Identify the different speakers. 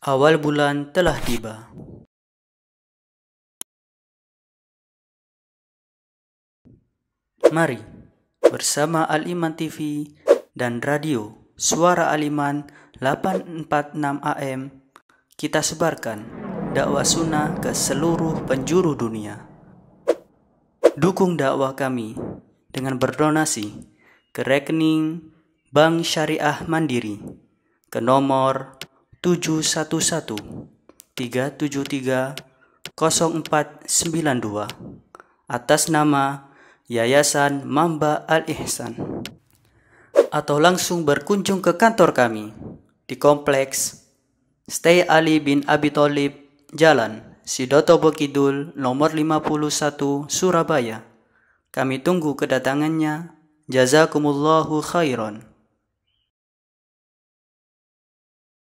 Speaker 1: Awal bulan telah tiba. Mari bersama Aliman TV
Speaker 2: dan radio Suara Aliman 846 AM kita sebarkan dakwah sunnah ke seluruh penjuru dunia. Dukung dakwah kami dengan berdonasi ke rekening Bank Syariah Mandiri ke nomor empat 373 0492 atas nama Yayasan Mamba Al-Ihsan atau langsung berkunjung ke kantor kami di Kompleks Stay Ali bin Abi Thalib Jalan Sidoto Bokidul nomor 51
Speaker 1: Surabaya. Kami tunggu kedatangannya. Jazakumullahu khairan.